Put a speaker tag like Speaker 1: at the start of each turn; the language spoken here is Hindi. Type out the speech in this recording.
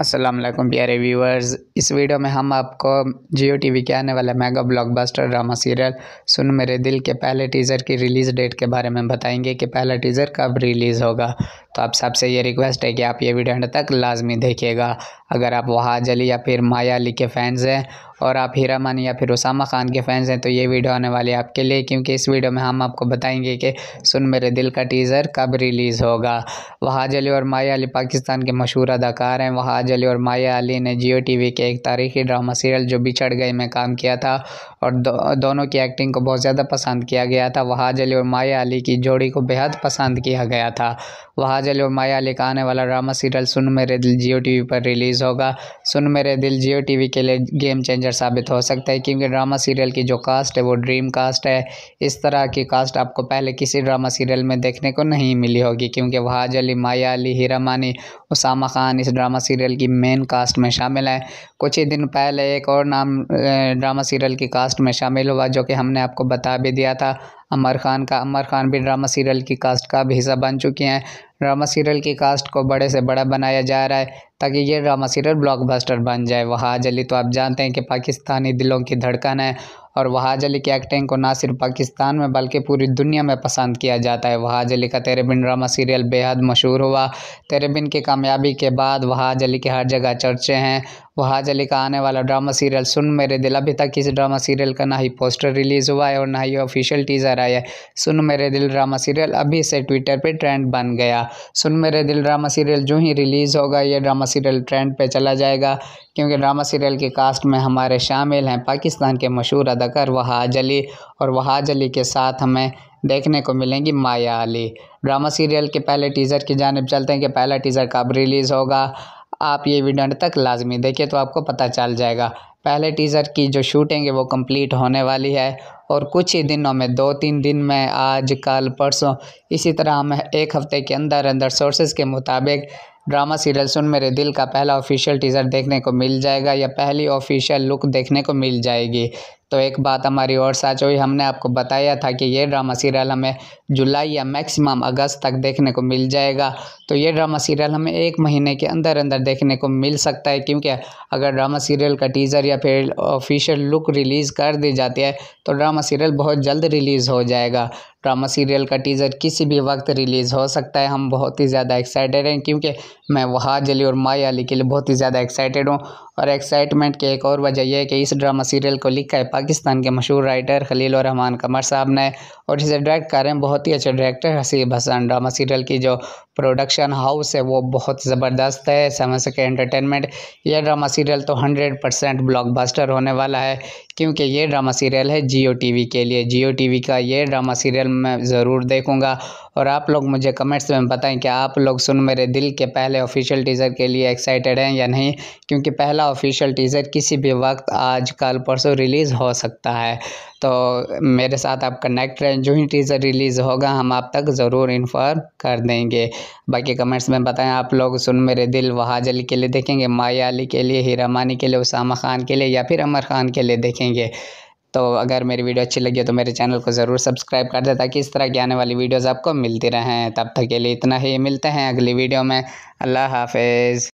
Speaker 1: असलम प्यारे व्यूअर्स इस वीडियो में हम आपको जियो वी के आने वाले mega blockbuster drama serial Sun Mere Dil के पहले टीज़र की रिलीज़ डेट के बारे में बताएंगे कि पहला टीज़र कब रिलीज़ होगा तो आप सबसे ये रिक्वेस्ट है कि आप ये वीडियो अंत तक लाजमी देखिएगा अगर आप वहाज अली या फिर माया अली के फ़ैन्स हैं और आप हीरामन या फिर उसामा ख़ान के फ़ैन्स हैं तो ये वीडियो आने वाली है आपके लिए क्योंकि इस वीडियो में हम आपको बताएंगे कि सुन मेरे दिल का टीज़र कब रिलीज़ होगा वहाज अली और माया अली पाकिस्तान के मशहूर अदाकार हैं वहाज अली और माया अली ने जियो टी के एक तारीखी ड्रामा सीरियल जो बिछड़ गए में काम किया था और दो, दोनों की एक्टिंग को बहुत ज़्यादा पसंद किया गया था वहाज अली और माया अली की जोड़ी को बेहद पसंद किया गया था वहाज अली और माया अली का आने वाला drama serial Sun Mere Dil Geo T पर रिलीज़ रिलीज़ होगा सुन मेरे दिल जियो टीवी के लिए गेम चेंजर साबित हो सकता है क्योंकि ड्रामा सीरियल की जो कास्ट है वो ड्रीम कास्ट है इस तरह की कास्ट आपको पहले किसी ड्रामा सीरियल में देखने को नहीं मिली होगी क्योंकि वहाज अली माया अली हीरा मानी उसामा खान इस ड्रामा सीरियल की मेन कास्ट में शामिल हैं कुछ ही दिन पहले एक और नाम ड्रामा सीरियल की कास्ट में शामिल हुआ जो कि हमने आपको बता भी दिया था अमर खान का अमर खान भी ड्रामा सीरियल की कास्ट का हिस्सा बन चुके हैं ड्रामा सीरियल की कास्ट को बड़े से बड़ा बनाया जा रहा है ताकि ये ड्रामा सीरियल ब्लॉकबस्टर बन जाए वहाँ अली तो आप जानते हैं कि पाकिस्तानी दिलों की धड़कन है और वहाज अली के एक्टिंग को ना सिर्फ पाकिस्तान में बल्कि पूरी दुनिया में पसंद किया जाता है वहाज अली का तेरे बिन ड्रामा सीरियल बेहद मशहूर हुआ तेरे बिन की कामयाबी के बाद वहाज अली के हर जगह चर्चे हैं वहाज अली का आने वाला ड्रामा सीरियल सुन मेरे दिल अभी तक किसी ड्रामा सीरियल का ना ही पोस्टर रिलीज़ हुआ है और ना ही ऑफिशियल टीज़र आया है सुन मेरे दिल ड्रामा सीरियल अभी से ट्विटर पे ट्रेंड बन गया सुन मेरे दिल ड्रामा सीरियल जो ही रिलीज़ होगा ये ड्रामा सीरियल ट्रेंड पे चला जाएगा क्योंकि ड्रामा सीरियल के कास्ट में हमारे शामिल हैं पाकिस्तान के मशहूर अदाकार वहाज अली और वहाज अली के साथ हमें देखने को मिलेंगी माया अली ड्रामा सीरियल के पहले टीज़र की जानब चलते हैं कि पहला टीज़र कब रिलीज़ होगा आप ये वीडियो अंत तक लाजमी देखिए तो आपको पता चल जाएगा पहले टीज़र की जो शूटिंग है वो कंप्लीट होने वाली है और कुछ ही दिनों में दो तीन दिन में आज कल परसों इसी तरह हम एक हफ़्ते के अंदर अंदर सोर्सेज के मुताबिक ड्रामा सीरियल सुन मेरे दिल का पहला ऑफिशियल टीज़र देखने को मिल जाएगा या पहली ऑफिशियल लुक देखने को मिल जाएगी तो एक बात हमारी और सच हुई हमने आपको बताया था कि ये ड्रामा सीरियल हमें जुलाई या मैक्सिमम अगस्त तक देखने को मिल जाएगा तो ये ड्रामा सीरियल हमें एक महीने के अंदर अंदर देखने को मिल सकता है क्योंकि अगर ड्रामा सीरियल का टीज़र या फिर ऑफिशियल लुक रिलीज़ कर दी जाती है तो ड्रामा सीरियल बहुत जल्द रिलीज़ हो जाएगा ड्रामा सीरियल का टीज़र किसी भी वक्त रिलीज़ हो सकता है हम बहुत ही ज़्यादा एक्साइटेड हैं क्योंकि मैं वहाज अली और माया अली के लिए बहुत ही ज़्यादा एक्साइटेड हूँ और एक्साइटमेंट की एक और वजह यह है कि इस ड्रामा सीरियल को लिखा है पाकिस्तान के मशहूर राइटर खलील और रहमान कमर साहब ने और इसे डायरेक्ट कर रहे हैं बहुत ही अच्छे director Haseeb Hasan drama serial की जो प्रोडक्शन हाउस है वो बहुत ज़बरदस्त है समझ सके एंटरटेनमेंट यह ड्रामा सीरियल तो हंड्रेड परसेंट होने वाला है क्योंकि ये ड्रामा सीरियल है जियो टी के लिए जियो टी का ये ड्रामा सीरियल मैं ज़रूर देखूंगा और आप लोग मुझे कमेंट्स में बताएं कि आप लोग सुन मेरे दिल के पहले ऑफिशियल टीज़र के लिए एक्साइटेड हैं या नहीं क्योंकि पहला ऑफिशियल टीज़र किसी भी वक्त आज कल परसों रिलीज़ हो सकता है तो मेरे साथ आपका नेक्स्ट ट्रेंड जो ही टीज़र रिलीज़ होगा हम आप तक ज़रूर इन्फॉर्म कर देंगे बाकी कमेंट्स में बताएं आप लोग सुन मेरे दिल वहाज अली के लिए देखेंगे माया अली के लिए हीरा मानी के लिए उसामा ख़ान के लिए या फिर अमर ख़ान के लिए देखेंगे तो अगर मेरी वीडियो अच्छी लगी तो मेरे चैनल को ज़रूर सब्सक्राइब कर दें ताकि इस तरह की आने वाली वीडियोज़ आपको मिलती रहें तब तक के लिए इतना ही मिलते हैं अगली वीडियो में अल्लाह हाफिज़